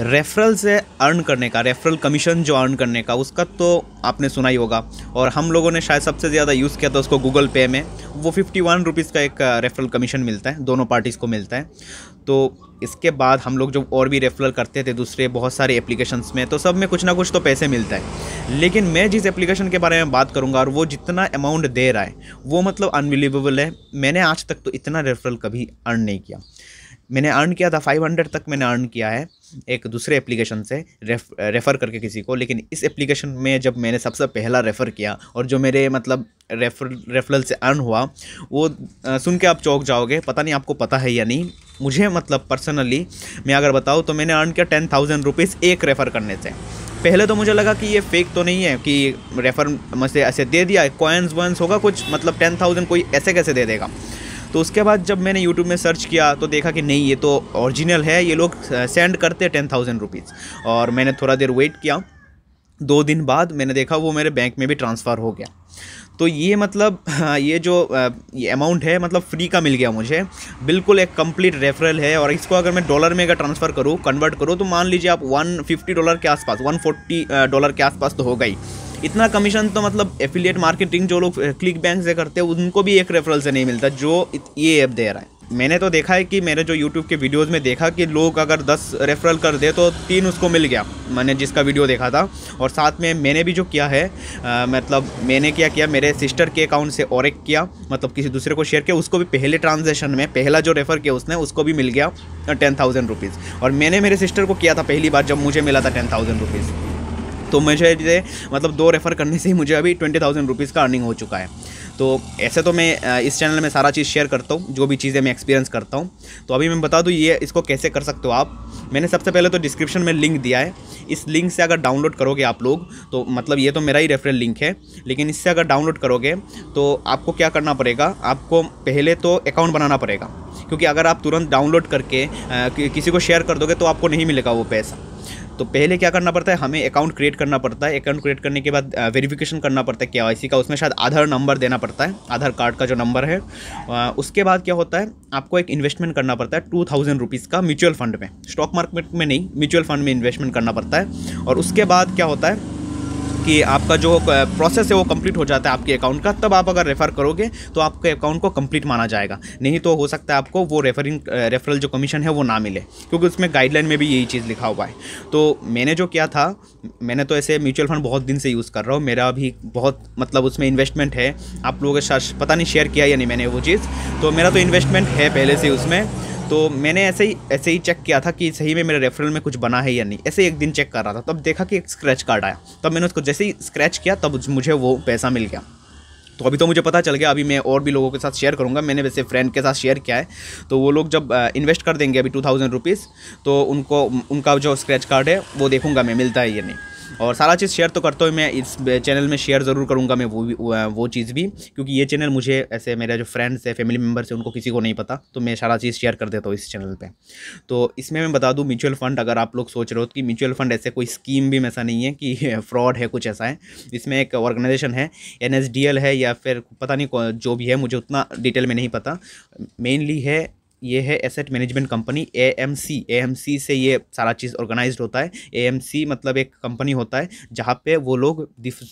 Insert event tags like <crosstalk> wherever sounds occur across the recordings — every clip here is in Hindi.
रेफरल से अर्न करने का रेफरल कमीशन जो अर्न करने का उसका तो आपने सुना ही होगा और हम लोगों ने शायद सबसे ज़्यादा यूज़ किया था उसको गूगल पे में वो फिफ्टी वन रुपीज़ का एक रेफरल uh, कमीशन मिलता है दोनों पार्टीज़ को मिलता है तो इसके बाद हम लोग जब और भी रेफरल करते थे दूसरे बहुत सारे एप्लीकेशंस में तो सब में कुछ ना कुछ तो पैसे मिलता है लेकिन मैं जिस एप्लीकेशन के बारे में बात करूँगा और वो जितना अमाउंट दे रहा है वो मतलब अनबिलीवेबल है मैंने आज तक तो इतना रेफरल कभी अर्न नहीं किया मैंने अर्न किया था 500 तक मैंने अर्न किया है एक दूसरे एप्लीकेशन से रेफ रेफ़र करके किसी को लेकिन इस एप्लीकेशन में जब मैंने सबसे पहला रेफ़र किया और जो मेरे मतलब रेफर रेफरल से अर्न हुआ वो सुन के आप चौक जाओगे पता नहीं आपको पता है या नहीं मुझे मतलब पर्सनली मैं अगर बताऊँ तो मैंने अर्न किया टेन थाउजेंड रुपीज़ एक रेफ़र करने से पहले तो मुझे लगा कि ये फेक तो नहीं है कि रेफ़र मैसे ऐसे दे दिया कॉइन्स वॉइंस होगा कुछ मतलब टेन थाउजेंड कोई ऐसे कैसे दे देगा तो उसके बाद जब मैंने यूट्यूब में सर्च किया तो देखा कि नहीं ये तो ओरिजिनल है ये लोग सेंड करते हैं टेन थाउजेंड रुपीज़ और मैंने थोड़ा देर वेट किया दो दिन बाद मैंने देखा वो मेरे बैंक में भी ट्रांसफ़र हो गया तो ये मतलब <laughs> हाँ, ये जो ये अमाउंट है मतलब फ्री का मिल गया मुझे बिल्कुल एक कंप्लीट रेफरल है और इसको अगर मैं डॉलर में अगर ट्रांसफ़र करूँ कन्वर्ट करूँ तो मान लीजिए आप 150 डॉलर के आसपास 140 डॉलर के आसपास तो होगा ही इतना कमीशन तो मतलब एफिलिएट मार्केटिंग जो लोग क्लिक uh, बैंक से करते हैं उनको भी एक रेफरल से नहीं मिलता जो ये ऐप दे रहा है मैंने तो देखा है कि मेरे जो यूट्यूब के वीडियोस में देखा कि लोग अगर 10 रेफरल कर दे तो तीन उसको मिल गया मैंने जिसका वीडियो देखा था और साथ में मैंने भी जो किया है आ, uh, मतलब मैंने क्या किया मेरे सिस्टर के अकाउंट से और एक किया मतलब किसी दूसरे को शेयर किया उसको भी पहले ट्रांजेक्शन में पहला जो रेफ़र किया उसने उसको भी मिल गया टेन थाउजेंड रुपीज़ और मैंने मेरे सिस्टर को किया था पहली बार जब मुझे मिला था टेन थाउजेंड रुपीज़ तो मुझे मतलब दो रेफ़र करने से ही मुझे अभी ट्वेंटी थाउजेंड रुपीज़ का अर्निंग हो चुका है तो ऐसे तो मैं इस चैनल में सारा चीज़ शेयर करता हूँ जो भी चीज़ें मैं एक्सपीरियंस करता हूँ तो अभी मैं बता दूँ ये इसको कैसे कर सकते हो आप मैंने सबसे पहले तो डिस्क्रिप्शन में लिंक दिया है इस लिंक से अगर डाउनलोड करोगे आप लोग तो मतलब ये तो मेरा ही रेफरल लिंक है लेकिन इससे अगर डाउनलोड करोगे तो आपको क्या करना पड़ेगा आपको पहले तो अकाउंट बनाना पड़ेगा क्योंकि अगर आप तुरंत डाउनलोड करके किसी को शेयर कर दोगे तो आपको नहीं मिलेगा वो पैसा तो पहले क्या करना पड़ता है हमें अकाउंट क्रिएट करना पड़ता है अकाउंट क्रिएट करने के बाद वेरिफिकेशन करना पड़ता है के का उसमें शायद आधार नंबर देना पड़ता है आधार कार्ड का जो नंबर है उसके बाद क्या होता है आपको एक इन्वेस्टमेंट करना पड़ता है टू थाउजेंड रुपीज़ का म्यूचुअल फंड में स्टॉक मार्केट में नहीं म्यूचुअल फंड में इन्वेस्टमेंट करना पड़ता है और उसके बाद क्या होता है कि आपका जो प्रोसेस है वो कंप्लीट हो जाता है आपके अकाउंट का तब आप अगर रेफ़र करोगे तो आपके अकाउंट को कंप्लीट माना जाएगा नहीं तो हो सकता है आपको वो रेफरिंग रेफरल जो कमीशन है वो ना मिले क्योंकि उसमें गाइडलाइन में भी यही चीज़ लिखा हुआ है तो मैंने जो किया था मैंने तो ऐसे म्यूचुअल फंड बहुत दिन से यूज़ कर रहा हूँ मेरा भी बहुत मतलब उसमें इन्वेस्टमेंट है आप लोगों के साथ पता नहीं शेयर किया या नहीं मैंने वो चीज़ तो मेरा तो इन्वेस्टमेंट है पहले से उसमें तो मैंने ऐसे ही ऐसे ही चेक किया था कि सही में मेरे रेफरल में कुछ बना है या नहीं ऐसे एक दिन चेक कर रहा था तब देखा कि एक स्क्रैच कार्ड आया तब मैंने उसको जैसे ही स्क्रैच किया तब मुझे वो पैसा मिल गया तो अभी तो मुझे पता चल गया अभी मैं और भी लोगों के साथ शेयर करूँगा मैंने वैसे फ्रेंड के साथ शेयर किया है तो वो लोग जब इन्वेस्ट कर देंगे अभी टू थाउजेंड रुपीज़ तो उनको उनका जो स्क्रैच कार्ड है वो देखूँगा मैं मिलता है या नहीं और सारा चीज़ शेयर तो करता हूँ मैं इस चैनल में शेयर ज़रूर करूँगा मैं वो भी वो चीज़ भी क्योंकि ये चैनल मुझे ऐसे मेरे जो फ्रेंड्स है फैमिली मेम्बर्स है उनको किसी को नहीं पता तो मैं सारा चीज़ शेयर कर देता हूँ इस चैनल पर तो इसमें मैं बता दूँ म्यूचुअल फ़ंड अगर आप लोग सोच रहे हो कि म्यूचुअल फ़ंड ऐसे कोई स्कीम भी ऐसा नहीं है कि फ्रॉड <laughs> है कुछ ऐसा है इसमें एक ऑर्गेनाइजेशन है एन है या फिर पता नहीं जो भी है मुझे उतना डिटेल में नहीं पता मेनली है ये है asset management company A M C A M C से ये सारा चीज़ ऑर्गेनाइज होता है ए एम सी मतलब एक कंपनी होता है जहाँ पे वो लोग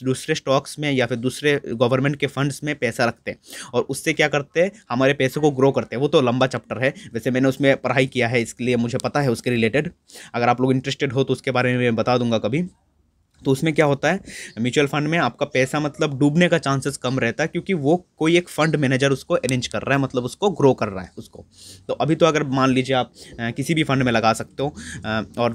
दूसरे स्टॉक्स में या फिर दूसरे गवर्नमेंट के फंड्स में पैसा रखते हैं और उससे क्या करते हैं हमारे पैसे को ग्रो करते हैं वो तो लंबा चैप्टर है वैसे मैंने उसमें पढ़ाई किया है इसके लिए मुझे पता है उसके रिलेटेड अगर आप लोग इंटरेस्टेड हो तो उसके बारे में मैं बता दूंगा कभी तो उसमें क्या होता है म्यूचुअल फंड में आपका पैसा मतलब डूबने का चांसेस कम रहता है क्योंकि वो कोई एक फंड मैनेजर उसको अरेंज कर रहा है मतलब उसको ग्रो कर रहा है उसको तो अभी तो अगर मान लीजिए आप किसी भी फंड में लगा सकते हो और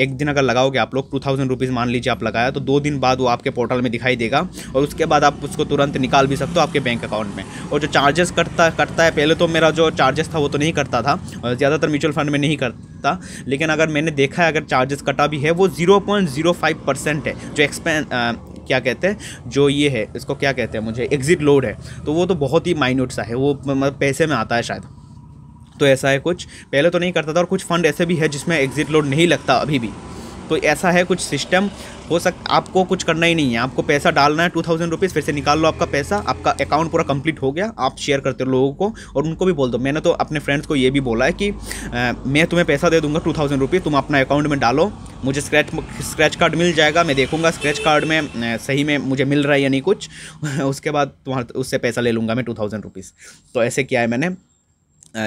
एक दिन अगर लगाओगे आप लोग टू थाउजेंड रुपीज़ मान लीजिए आप लगाया तो दो दिन बाद वो आपके पोर्टल में दिखाई देगा और उसके बाद आप उसको तुरंत निकाल भी सकते हो आपके बैंक अकाउंट में और जो चार्जेस कटता कटता है पहले तो मेरा जो चार्जेस था वो तो नहीं करता था ज़्यादातर म्यूचुअल फंड में नहीं करता लेकिन अगर मैंने देखा है अगर चार्जेस कटा भी है वो zero point zero five percent है जो एक्सपें क्या कहते हैं जो ये है इसको क्या कहते हैं मुझे एग्ज़िट लोड है तो वो तो बहुत ही माइन्यूट सा है वो पैसे में आता है शायद तो ऐसा है कुछ पहले तो नहीं करता था और कुछ फंड ऐसे भी है जिसमें एग्जिट लोड नहीं लगता अभी भी तो ऐसा है कुछ सिस्टम हो सक आपको कुछ करना ही नहीं है आपको पैसा डालना है टू थाउजेंड रुपीज़ फिर से निकाल लो आपका पैसा आपका अकाउंट पूरा कंप्लीट हो गया आप शेयर करते हो लोगों को और उनको भी बोल दो मैंने तो अपने फ्रेंड्स को ये भी बोला है कि आ, मैं तुम्हें पैसा दे दूंगा टू थाउजेंड रुपीज़ तुम अपना अकाउंट में डालो मुझे स्क्रैच स्क्रैच कार्ड मिल जाएगा मैं देखूंगा स्क्रैच कार्ड में सही में मुझे मिल रहा है या नहीं कुछ <laughs> उसके बाद तुम्हारा उससे पैसा ले लूँगा मैं टू थाउजेंड रुपीज़ तो ऐसे किया है मैंने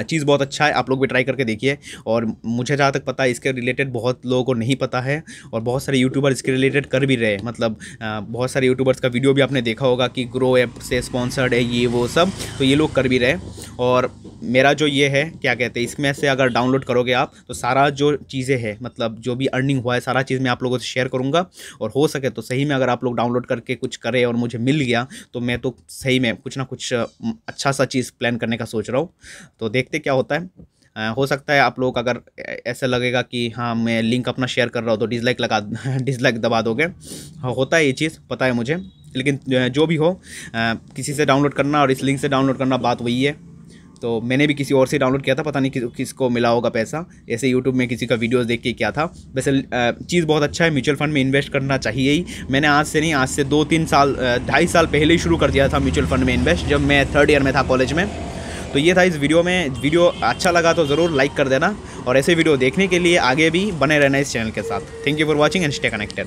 चीज़ बहुत अच्छा है आप लोग भी ट्राई करके देखिए और मुझे जहाँ तक पता है इसके रिलेटेड बहुत लोगों को नहीं पता है और बहुत सारे यूट्यूबर इसके रिलेटेड कर भी रहे मतलब बहुत सारे यूट्यूबर्स का वीडियो भी आपने देखा होगा कि ग्रो ऐप से स्पॉन्सर्ड है ये वो सब तो ये लोग कर भी रहे और मेरा जो ये है क्या कहते हैं इसमें से अगर डाउनलोड करोगे आप तो सारा जो चीज़ें हैं मतलब जो भी अर्निंग हुआ है सारा चीज़ मैं आप लोगों से शेयर करूँगा और हो सके तो सही में अगर आप लोग डाउनलोड करके कुछ करें और मुझे मिल गया तो मैं तो सही में कुछ ना कुछ अच्छा सा चीज़ प्लान करने का सोच रहा हूँ तो देखते क्या होता है हो सकता है आप लोग अगर ऐसा लगेगा कि हाँ मैं लिंक अपना शेयर कर रहा हूँ तो डिसलाइक लगा डिसलाइक <laughs> दबा दोगे हाँ, होता है ये चीज़ पता है मुझे लेकिन जो भी हो किसी से डाउनलोड करना और इस लिंक से डाउनलोड करना बात वही है तो मैंने भी किसी और से डाउनलोड किया था पता नहीं कि, किसको मिला होगा पैसा ऐसे यूट्यूब में किसी का वीडियोस देख के क्या था वैसे चीज़ बहुत अच्छा है म्यूचुअल फंड में इन्वेस्ट करना चाहिए ही मैंने आज से नहीं आज से दो तीन साल ढाई साल पहले ही शुरू कर दिया था म्यूचुअल फंड में इन्वेस्ट जब मैं थर्ड ईयर में था कॉलेज में तो ये था इस वीडियो में वीडियो अच्छा लगा तो ज़रूर लाइक कर देना और ऐसे वीडियो देखने के लिए आगे भी बने रहना इस चैनल के साथ thank you for watching and stay connected